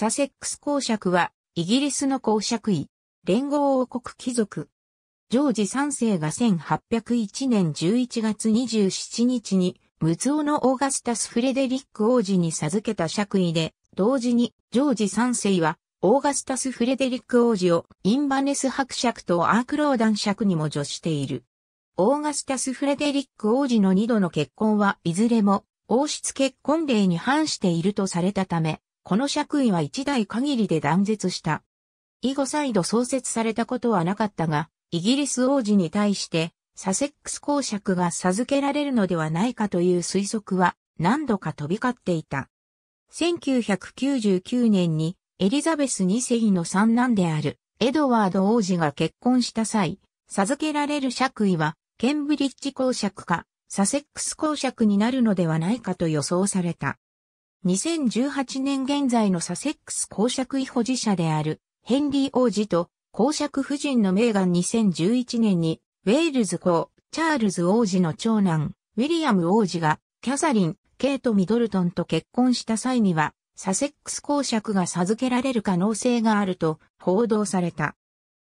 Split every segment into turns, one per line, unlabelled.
サセックス公爵は、イギリスの公爵位、連合王国貴族。ジョージ3世が1801年11月27日に、ムツオのオーガスタス・フレデリック王子に授けた爵位で、同時に、ジョージ3世は、オーガスタス・フレデリック王子をインバネス伯爵とアークローダン爵にも助している。オーガスタス・フレデリック王子の二度の結婚はいずれも王室結婚令に反しているとされたため、この爵位は一代限りで断絶した。以後再度創設されたことはなかったが、イギリス王子に対して、サセックス公爵が授けられるのではないかという推測は何度か飛び交っていた。1999年にエリザベス2世の三男であるエドワード王子が結婚した際、授けられる爵位はケンブリッジ公爵かサセックス公爵になるのではないかと予想された。2018年現在のサセックス公爵位保持者であるヘンリー王子と公爵夫人のメーガン2011年にウェールズ公チャールズ王子の長男ウィリアム王子がキャサリン、ケイト・ミドルトンと結婚した際にはサセックス公爵が授けられる可能性があると報道された。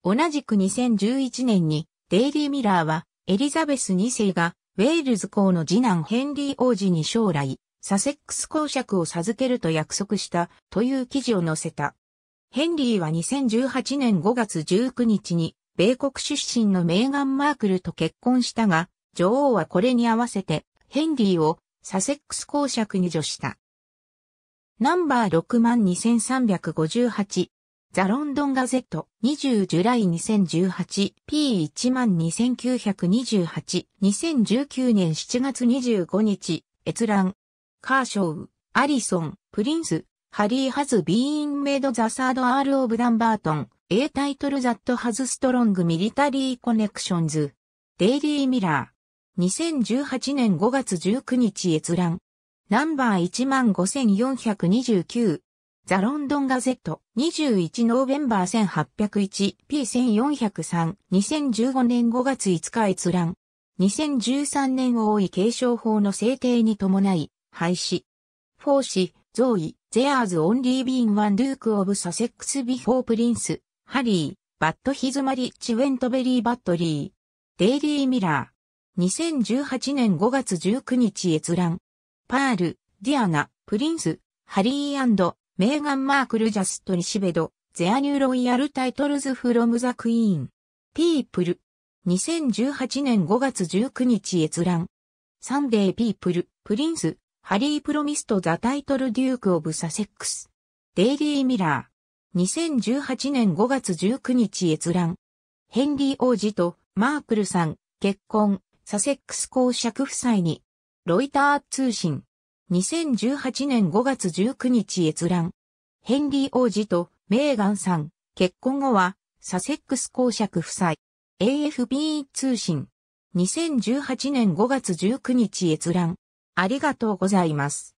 同じく2011年にデイリー・ミラーはエリザベス2世がウェールズ公の次男ヘンリー王子に将来サセックス公爵を授けると約束したという記事を載せた。ヘンリーは2018年5月19日に米国出身のメーガン・マークルと結婚したが、女王はこれに合わせてヘンリーをサセックス公爵に除した。ナンバー62358ザ・ロンドン・ガゼット20ジュライ 2018P12928 2019年7月25日閲覧カーショウ、アリソン、プリンス、ハリー・ハズ・ビーン・メイド・ザ・サード・アール・オブ・ダンバートン、A タイトル・ザット・ハズ・ストロング・ミリタリー・コネクションズ、デイリー・ミラー、2018年5月19日閲覧、ナンバー15429、ザ・ロンドン・ガゼット、21ノーベンバー 1801P1403、2015年5月5日閲覧、2013年王位継承法の制定に伴い、廃止。フォーシー、ゾーイ、ゼアーズ・オンリー・ビーン・ワン・ルーク・オブ・サセックス・ビフォー・プリンス、ハリー、バット・ヒズ・マリッチ・ウェントベリー・バットリー。デイリー・ミラー。2018年5月19日閲覧。パール、ディアナ、プリンス、ハリーメーガン・マークル・ジャスト・リシベド、ゼアニュー・ロイヤル・タイトルズ・フロム・ザ・クイーン。ピープル。2018年5月19日閲覧。サンデー・ピープル、プリンス、ハリー・プロミスト・ザ・タイトル・デューク・オブ・サセックス。デイリー・ミラー。2018年5月19日閲覧。ヘンリー王子とマークルさん、結婚、サセックス公爵夫妻に。ロイター通信。2018年5月19日閲覧。ヘンリー王子とメーガンさん、結婚後は、サセックス公爵夫妻。AFB 通信。2018年5月19日閲覧。ありがとうございます。